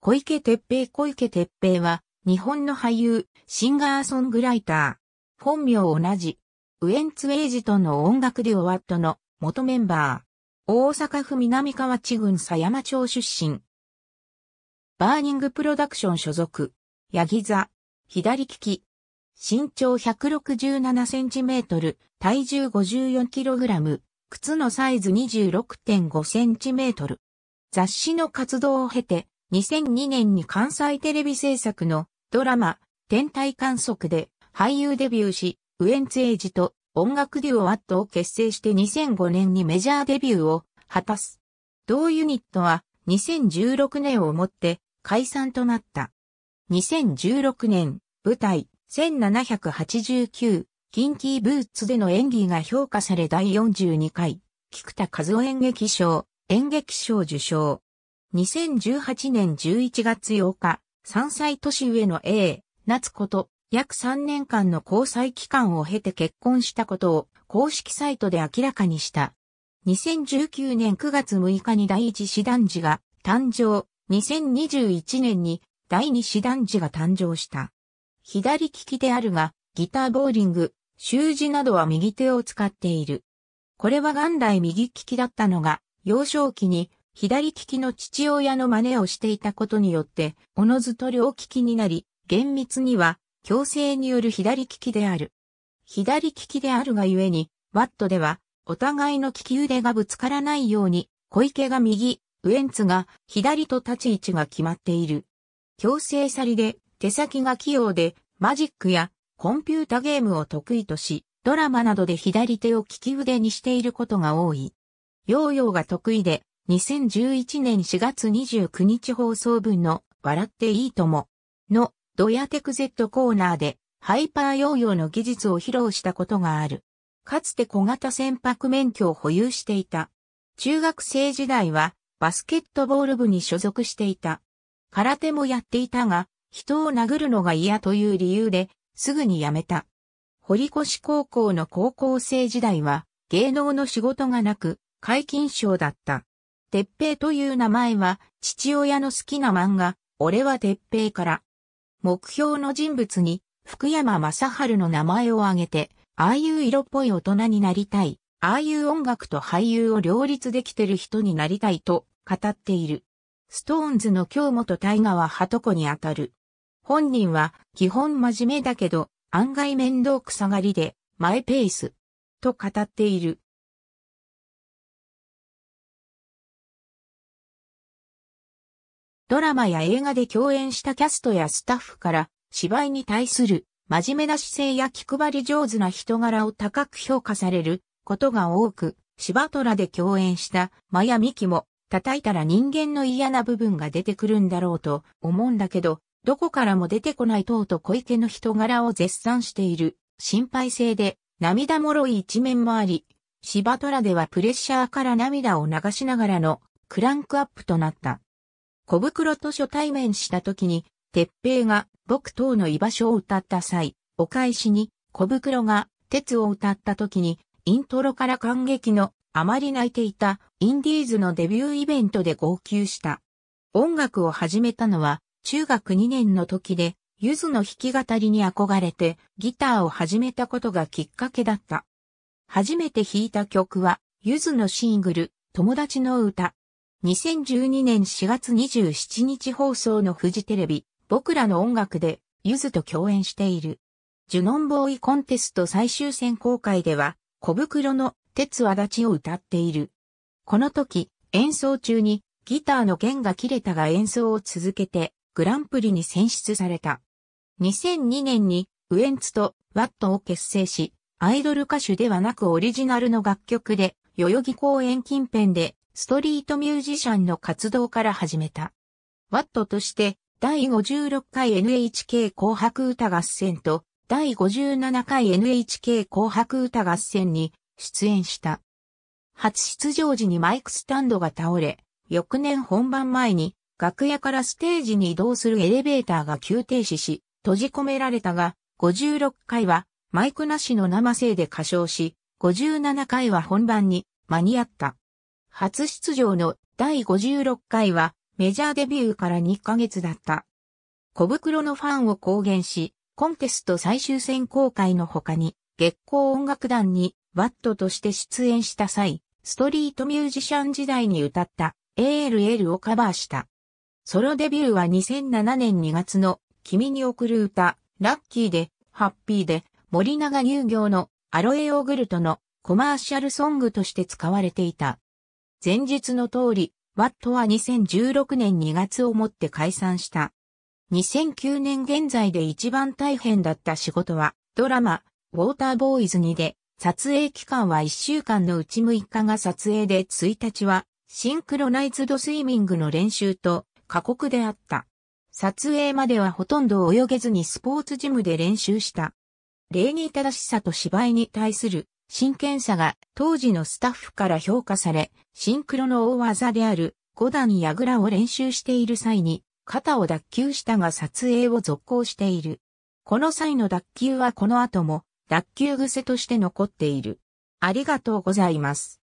小池鉄平小池鉄平は、日本の俳優、シンガーソングライター。本名同じ。ウエンツ・エイジとの音楽デュオワットの元メンバー。大阪府南河内郡狭山町出身。バーニングプロダクション所属。ヤギ座。左利き。身長167センチメートル、体重54キログラム、靴のサイズ26.5センチメートル。雑誌の活動を経て、2002年に関西テレビ制作のドラマ、天体観測で俳優デビューし、ウエンツエイジと音楽デュオワットを結成して2005年にメジャーデビューを果たす。同ユニットは2016年をもって解散となった。2016年、舞台1789、キンキーブーツでの演技が評価され第42回、菊田和夫演劇賞、演劇賞受賞。2018年11月8日、3歳年上の A、夏子と約3年間の交際期間を経て結婚したことを公式サイトで明らかにした。2019年9月6日に第一師団児が誕生、2021年に第二師団児が誕生した。左利きであるが、ギターボーリング、習字などは右手を使っている。これは元来右利きだったのが、幼少期に左利きの父親の真似をしていたことによって、おのずと両利きになり、厳密には、強制による左利きである。左利きであるがゆえに、ワットでは、お互いの利き腕がぶつからないように、小池が右、ウエンツが左と立ち位置が決まっている。強制さりで、手先が器用で、マジックやコンピュータゲームを得意とし、ドラマなどで左手を利き腕にしていることが多い。ヨーヨーが得意で、2011年4月29日放送分の笑っていいとものドヤテク Z コーナーでハイパーヨーヨーの技術を披露したことがある。かつて小型船舶免許を保有していた。中学生時代はバスケットボール部に所属していた。空手もやっていたが、人を殴るのが嫌という理由で、すぐに辞めた。堀越高校の高校生時代は、芸能の仕事がなく、皆勤賞だった。鉄平という名前は、父親の好きな漫画、俺は鉄平から。目標の人物に、福山雅治の名前を挙げて、ああいう色っぽい大人になりたい、ああいう音楽と俳優を両立できてる人になりたいと語っている。ストーンズの京本大河は鳩子にあたる。本人は基本真面目だけど案外面倒くさがりでマイペースと語っている。ドラマや映画で共演したキャストやスタッフから芝居に対する真面目な姿勢や気配り上手な人柄を高く評価されることが多く、芝虎で共演したマヤミキも叩いたら人間の嫌な部分が出てくるんだろうと思うんだけど、どこからも出てこないとうと小池の人柄を絶賛している心配性で涙もろい一面もあり、芝虎ではプレッシャーから涙を流しながらのクランクアップとなった。小袋と初対面した時に、鉄平が僕等の居場所を歌った際、お返しに小袋が鉄を歌った時に、イントロから感激のあまり泣いていたインディーズのデビューイベントで号泣した。音楽を始めたのは中学2年の時で、ゆずの弾き語りに憧れてギターを始めたことがきっかけだった。初めて弾いた曲は、ゆずのシングル、友達の歌2012年4月27日放送のフジテレビ、僕らの音楽で、ゆずと共演している。ジュノンボーイコンテスト最終選考会では、小袋の鉄あ立ちを歌っている。この時、演奏中にギターの弦が切れたが演奏を続けてグランプリに選出された。2002年にウエンツとワットを結成し、アイドル歌手ではなくオリジナルの楽曲で代々木公園近辺でストリートミュージシャンの活動から始めた。ワットとして第56回 NHK 紅白歌合戦と第57回 NHK 紅白歌合戦に出演した。初出場時にマイクスタンドが倒れ、翌年本番前に楽屋からステージに移動するエレベーターが急停止し、閉じ込められたが、56回はマイクなしの生声で歌唱し、57回は本番に間に合った。初出場の第56回はメジャーデビューから2ヶ月だった。小袋のファンを公言し、コンテスト最終選考会の他に、月光音楽団にワットとして出演した際、ストリートミュージシャン時代に歌った ALL をカバーした。ソロデビューは2007年2月の君に贈る歌、ラッキーで、ハッピーで、森永乳業のアロエヨーグルトのコマーシャルソングとして使われていた。前述の通り、ワットは2016年2月をもって解散した。2009年現在で一番大変だった仕事は、ドラマ、ウォーターボーイズにで、撮影期間は1週間のうち6日が撮影で1日は、シンクロナイズドスイミングの練習と過酷であった。撮影まではほとんど泳げずにスポーツジムで練習した。礼儀正しさと芝居に対する真剣さが当時のスタッフから評価され、シンクロの大技である5段矢倉を練習している際に、肩を脱臼したが撮影を続行している。この際の脱臼はこの後も脱臼癖として残っている。ありがとうございます。